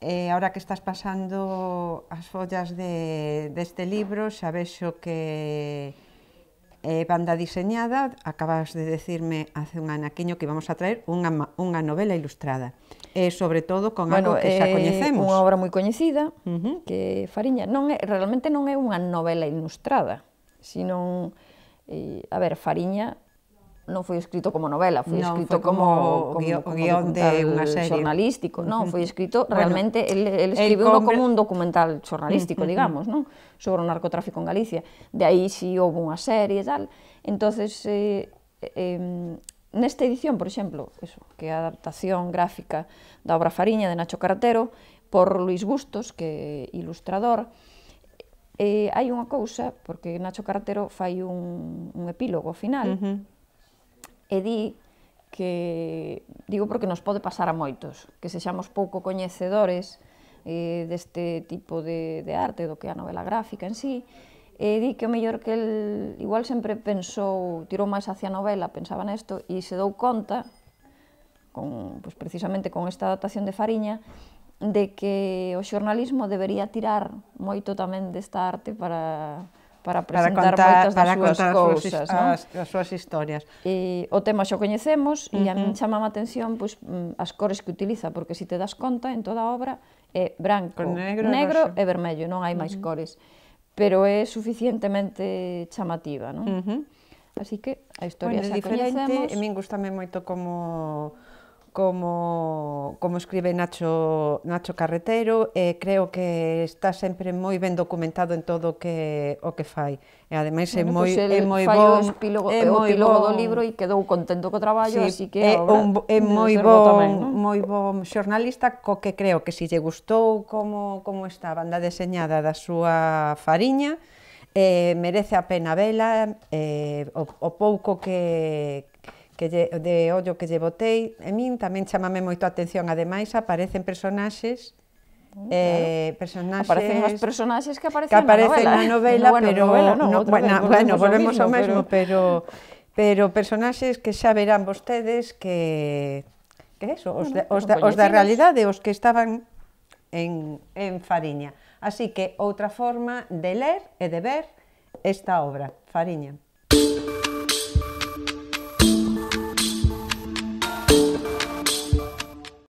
eh, ahora que estás pasando as follas de, deste libro, xa vexo que eh, banda diseñada, acabas de decirme hace un anaquiño que íbamos a traer unha, unha novela ilustrada, eh, sobre todo con bueno, algo que xa eh, coñecemos. Unha obra moi coñecida, uh -huh. que Fariña, non é, realmente non é unha novela ilustrada, sino, eh, a ver, Fariña non foi escrito como novela, foi no, escrito foi como, como, guio, como guión de unha serie xornalístico, non, foi escrito realmente el, el escribiu congre... como un documental xornalístico, mm, digamos, non, sobre o narcotráfico en Galicia. De aí si sí, houve unha serie e tal. Entonces eh, eh, nesta edición, por exemplo, eso, que é a adaptación gráfica da obra Fariña de Nacho Carretero por Luis Bustos, que é ilustrador, eh, hai unha cousa, porque Nacho Carretero fai un, un epílogo final, uh -huh e di que, digo porque nos pode pasar a moitos, que sexamos pouco coñecedores eh, deste tipo de, de arte, do que é a novela gráfica en sí, e di que o mellor que el igual sempre pensou, tirou máis hacia a novela, pensaba nesto, e se dou conta, con, pues, precisamente con esta adaptación de Fariña, de que o xornalismo debería tirar moito tamén desta arte para, para presentar para contar, moitas das para súas cousas, as, non? As, as súas historias. E o tema xa o coñecemos uh -huh. e a min chama a atención pois mm, as cores que utiliza, porque se si te das conta en toda a obra é branco, Con negro, negro e vermello, non hai máis uh -huh. cores, pero é suficientemente chamativa, non? Uh -huh. Así que a historia bueno, xa coñecemos. E min gustame moito como como, como escribe Nacho, Nacho Carretero, e creo que está sempre moi ben documentado en todo o que, o que fai. E ademais é moi, pues é moi bon... O epílogo, é moi o epílogo bon, do libro e quedou contento co traballo, sí, así que é, ahora, un, é moi bon, tamén, ¿no? moi bon xornalista co que creo que si lle gustou como, como está a banda deseñada da súa fariña, eh, merece a pena vela, eh, o, o pouco que, que lle, de ollo que lle botei. E min tamén chamame moito a atención, ademais aparecen personaxes oh, eh, Claro. Eh, personaxes, aparecen os personaxes que aparecen, que aparecen na novela, na novela bueno, pero novela, no, no, bueno, vez, bueno, volvemos ao mesmo, pero pero, pero personaxes que xa verán vostedes que que eso, os, bueno, de, os, da, os da realidade, os que estaban en, en Fariña. Así que outra forma de ler e de ver esta obra, Fariña.